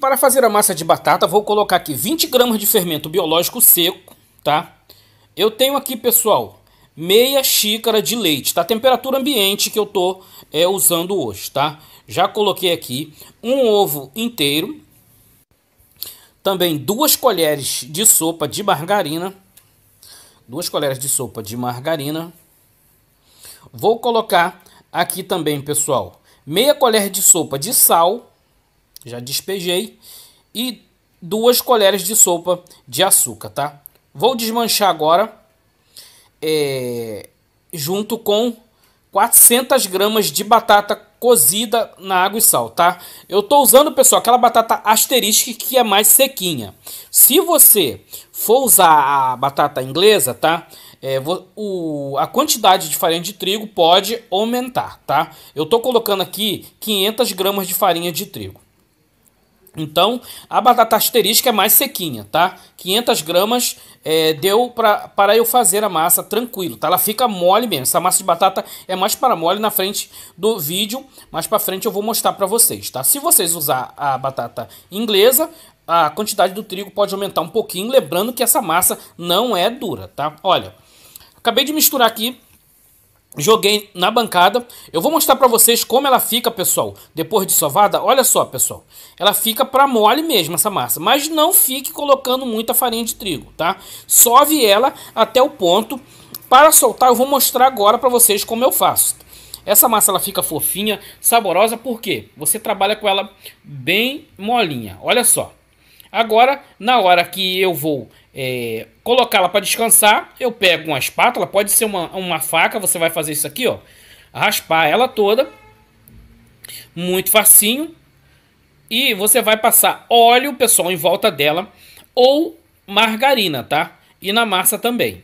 para fazer a massa de batata, vou colocar aqui 20 gramas de fermento biológico seco, tá? Eu tenho aqui, pessoal, meia xícara de leite, tá? Temperatura ambiente que eu tô é, usando hoje, tá? Já coloquei aqui um ovo inteiro, também duas colheres de sopa de margarina, duas colheres de sopa de margarina. Vou colocar aqui também, pessoal, meia colher de sopa de sal, já despejei. E duas colheres de sopa de açúcar, tá? Vou desmanchar agora. É, junto com 400 gramas de batata cozida na água e sal, tá? Eu tô usando, pessoal, aquela batata asterisco que é mais sequinha. Se você for usar a batata inglesa, tá? É, o, a quantidade de farinha de trigo pode aumentar, tá? Eu tô colocando aqui 500 gramas de farinha de trigo. Então, a batata asterisca é mais sequinha, tá? 500 gramas é, deu para eu fazer a massa tranquilo, tá? Ela fica mole mesmo. Essa massa de batata é mais para mole na frente do vídeo, mais para frente eu vou mostrar para vocês, tá? Se vocês usar a batata inglesa, a quantidade do trigo pode aumentar um pouquinho, lembrando que essa massa não é dura, tá? Olha, acabei de misturar aqui Joguei na bancada. Eu vou mostrar para vocês como ela fica, pessoal. Depois de sovada, olha só, pessoal. Ela fica para mole mesmo, essa massa. Mas não fique colocando muita farinha de trigo, tá? Sove ela até o ponto. Para soltar, eu vou mostrar agora para vocês como eu faço. Essa massa ela fica fofinha, saborosa, porque você trabalha com ela bem molinha. Olha só. Agora, na hora que eu vou é, colocá-la para descansar, eu pego uma espátula, pode ser uma, uma faca, você vai fazer isso aqui, ó. Raspar ela toda, muito facinho. E você vai passar óleo, pessoal, em volta dela, ou margarina, tá? E na massa também.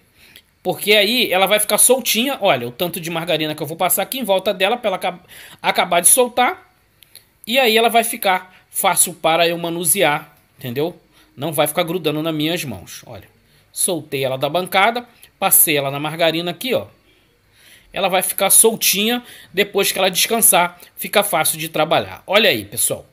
Porque aí ela vai ficar soltinha, olha, o tanto de margarina que eu vou passar aqui em volta dela, para ela acabar de soltar. E aí ela vai ficar fácil para eu manusear Entendeu? Não vai ficar grudando nas minhas mãos. Olha, soltei ela da bancada, passei ela na margarina aqui, ó. Ela vai ficar soltinha depois que ela descansar, fica fácil de trabalhar. Olha aí, pessoal.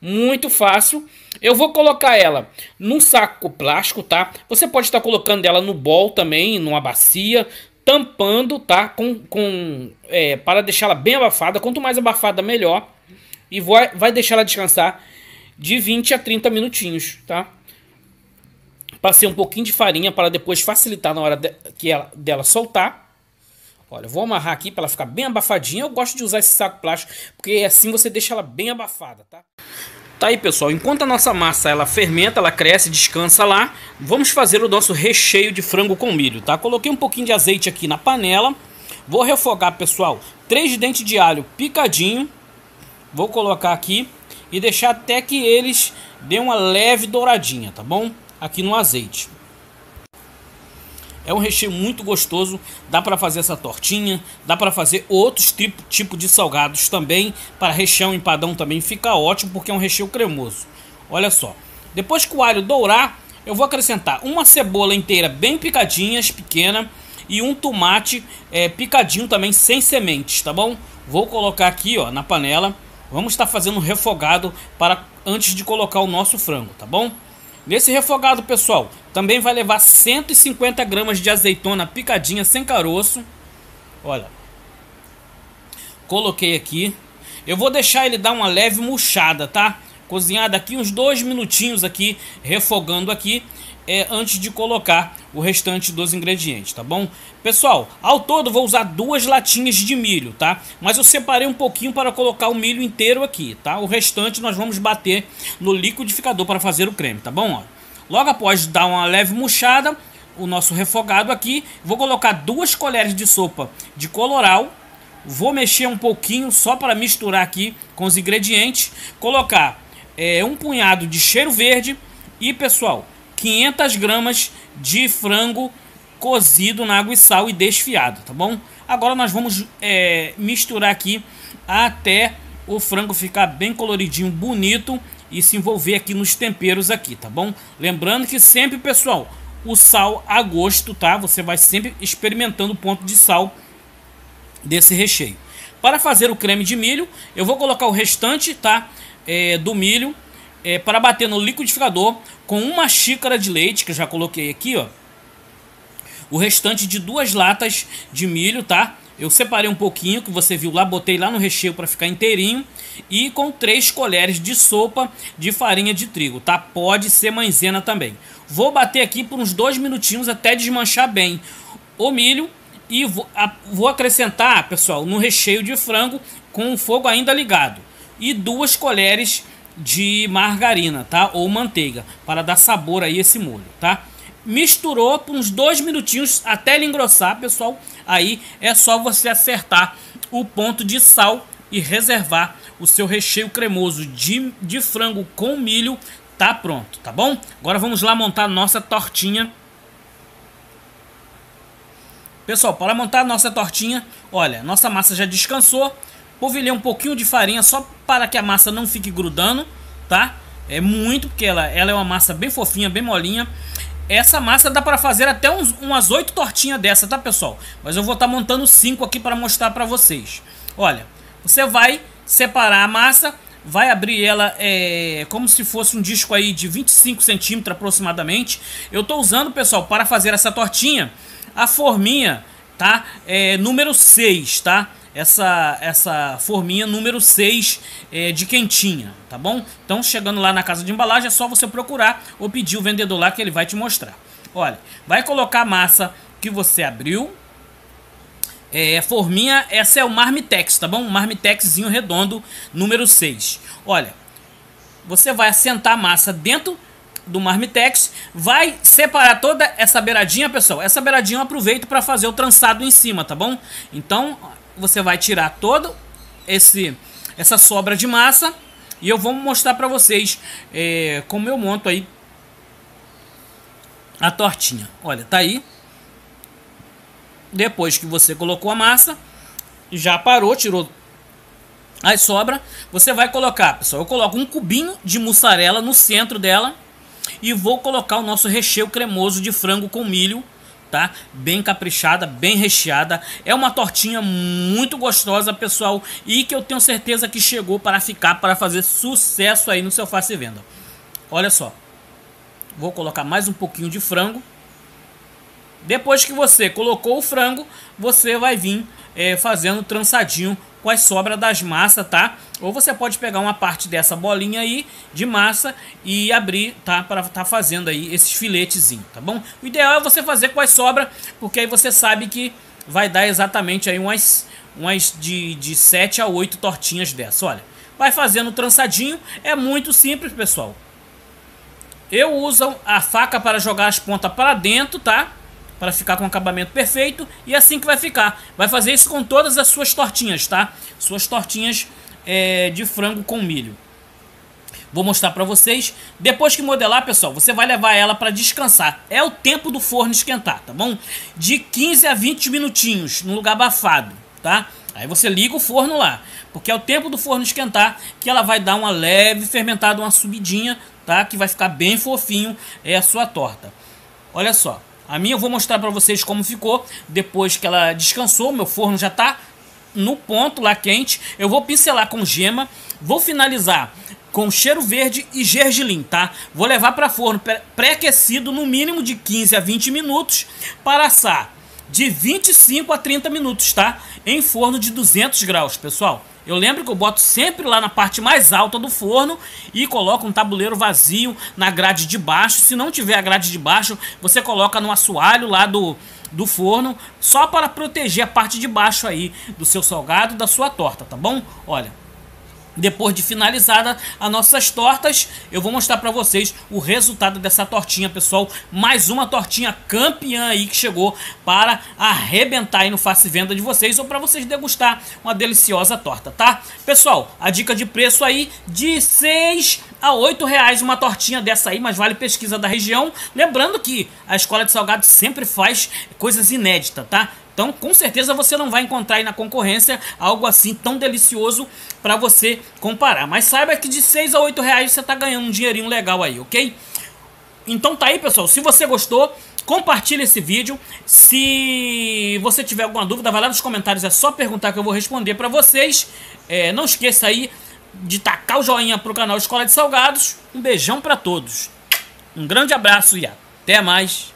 Muito fácil. Eu vou colocar ela num saco plástico, tá? Você pode estar colocando ela no bol também, numa bacia, tampando, tá? Com, com, é, para deixar ela bem abafada. Quanto mais abafada, melhor. E vai, vai deixar ela descansar de 20 a 30 minutinhos, tá? Passei um pouquinho de farinha para depois facilitar na hora de, que ela, dela soltar. Olha, vou amarrar aqui para ela ficar bem abafadinha. Eu gosto de usar esse saco plástico, porque assim você deixa ela bem abafada, tá? Tá aí, pessoal. Enquanto a nossa massa ela fermenta, ela cresce, descansa lá, vamos fazer o nosso recheio de frango com milho, tá? Coloquei um pouquinho de azeite aqui na panela. Vou refogar, pessoal, três dentes de alho picadinho. Vou colocar aqui e deixar até que eles dê uma leve douradinha, tá bom? Aqui no azeite. É um recheio muito gostoso, dá para fazer essa tortinha, dá para fazer outros tipos tipo de salgados também, para recheio empadão também fica ótimo porque é um recheio cremoso. Olha só, depois que o alho dourar, eu vou acrescentar uma cebola inteira bem picadinhas, pequena, e um tomate é, picadinho também sem sementes, tá bom? Vou colocar aqui ó, na panela Vamos estar fazendo um refogado para antes de colocar o nosso frango, tá bom? Nesse refogado, pessoal, também vai levar 150 gramas de azeitona picadinha sem caroço. Olha, coloquei aqui. Eu vou deixar ele dar uma leve murchada, tá? Cozinhar daqui uns dois minutinhos aqui, refogando aqui é, antes de colocar o restante dos ingredientes, tá bom? Pessoal, ao todo vou usar duas latinhas de milho, tá? Mas eu separei um pouquinho para colocar o milho inteiro aqui, tá? O restante nós vamos bater no liquidificador para fazer o creme, tá bom? Ó, logo após dar uma leve murchada, o nosso refogado aqui, vou colocar duas colheres de sopa de coloral, vou mexer um pouquinho só para misturar aqui com os ingredientes, colocar é, um punhado de cheiro verde e, pessoal, 500 gramas de frango cozido na água e sal e desfiado, tá bom? Agora nós vamos é, misturar aqui até o frango ficar bem coloridinho, bonito e se envolver aqui nos temperos aqui, tá bom? Lembrando que sempre, pessoal, o sal a gosto, tá? Você vai sempre experimentando o ponto de sal desse recheio. Para fazer o creme de milho, eu vou colocar o restante, tá? É, do milho é, para bater no liquidificador com uma xícara de leite, que eu já coloquei aqui, ó. O restante de duas latas de milho, tá? Eu separei um pouquinho, que você viu lá, botei lá no recheio para ficar inteirinho. E com três colheres de sopa de farinha de trigo, tá? Pode ser maisena também. Vou bater aqui por uns dois minutinhos até desmanchar bem o milho. E vou, a, vou acrescentar, pessoal, no recheio de frango com o fogo ainda ligado. E duas colheres de margarina, tá? Ou manteiga, para dar sabor aí esse molho, tá? Misturou por uns dois minutinhos até ele engrossar, pessoal. Aí é só você acertar o ponto de sal e reservar o seu recheio cremoso de, de frango com milho. Tá pronto, tá bom? Agora vamos lá montar nossa tortinha. Pessoal, para montar nossa tortinha, olha, nossa massa já descansou polvilhei um pouquinho de farinha só para que a massa não fique grudando, tá? É muito, porque ela, ela é uma massa bem fofinha, bem molinha. Essa massa dá para fazer até uns, umas oito tortinhas dessa, tá, pessoal? Mas eu vou estar tá montando cinco aqui para mostrar para vocês. Olha, você vai separar a massa, vai abrir ela é, como se fosse um disco aí de 25 centímetros aproximadamente. Eu tô usando, pessoal, para fazer essa tortinha, a forminha, tá? É, número 6, tá? essa, essa forminha número 6 é, de quentinha, tá bom? Então, chegando lá na casa de embalagem, é só você procurar ou pedir o vendedor lá que ele vai te mostrar. Olha, vai colocar a massa que você abriu. É, forminha, essa é o Marmitex, tá bom? Marmitexzinho redondo, número 6. Olha, você vai assentar a massa dentro do Marmitex, vai separar toda essa beiradinha, pessoal. Essa beiradinha eu aproveito para fazer o trançado em cima, tá bom? Então, você vai tirar todo esse essa sobra de massa e eu vou mostrar para vocês é, como eu monto aí a tortinha. Olha, tá aí. Depois que você colocou a massa, já parou, tirou as sobra, você vai colocar, pessoal, eu coloco um cubinho de mussarela no centro dela e vou colocar o nosso recheio cremoso de frango com milho tá? Bem caprichada, bem recheada. É uma tortinha muito gostosa, pessoal, e que eu tenho certeza que chegou para ficar, para fazer sucesso aí no seu face venda. Olha só. Vou colocar mais um pouquinho de frango. Depois que você colocou o frango, você vai vir é, fazendo trançadinho com as sobras das massas, tá? Ou você pode pegar uma parte dessa bolinha aí de massa e abrir, tá? Para tá fazendo aí esses filetezinhos, tá bom? O ideal é você fazer com as sobras, porque aí você sabe que vai dar exatamente aí umas, umas de, de 7 a 8 tortinhas dessa, olha. Vai fazendo trançadinho, é muito simples, pessoal. Eu uso a faca para jogar as pontas para dentro, tá? para ficar com o acabamento perfeito e é assim que vai ficar. Vai fazer isso com todas as suas tortinhas, tá? Suas tortinhas é, de frango com milho. Vou mostrar para vocês. Depois que modelar, pessoal, você vai levar ela para descansar. É o tempo do forno esquentar, tá bom? De 15 a 20 minutinhos no lugar abafado, tá? Aí você liga o forno lá, porque é o tempo do forno esquentar que ela vai dar uma leve fermentada, uma subidinha, tá? Que vai ficar bem fofinho é a sua torta. Olha só. A minha eu vou mostrar para vocês como ficou depois que ela descansou. Meu forno já tá no ponto lá quente. Eu vou pincelar com gema. Vou finalizar com cheiro verde e gergelim, tá? Vou levar para forno pré-aquecido no mínimo de 15 a 20 minutos para assar de 25 a 30 minutos, tá? Em forno de 200 graus, pessoal. Eu lembro que eu boto sempre lá na parte mais alta do forno e coloco um tabuleiro vazio na grade de baixo. Se não tiver a grade de baixo, você coloca no assoalho lá do, do forno, só para proteger a parte de baixo aí do seu salgado, da sua torta, tá bom? Olha, depois de finalizada as nossas tortas, eu vou mostrar para vocês o resultado dessa tortinha, pessoal. Mais uma tortinha campeã aí que chegou para arrebentar aí no face venda de vocês ou para vocês degustar uma deliciosa torta, tá? Pessoal, a dica de preço aí de 6 a 8 reais uma tortinha dessa aí, mas vale pesquisa da região. Lembrando que a Escola de Salgado sempre faz coisas inéditas, tá? Então, com certeza você não vai encontrar aí na concorrência algo assim tão delicioso para você comparar. Mas saiba que de 6 a 8 reais você está ganhando um dinheirinho legal aí, ok? Então tá aí, pessoal. Se você gostou, compartilhe esse vídeo. Se você tiver alguma dúvida, vai lá nos comentários. É só perguntar que eu vou responder para vocês. É, não esqueça aí de tacar o joinha pro canal Escola de Salgados. Um beijão para todos. Um grande abraço e até mais.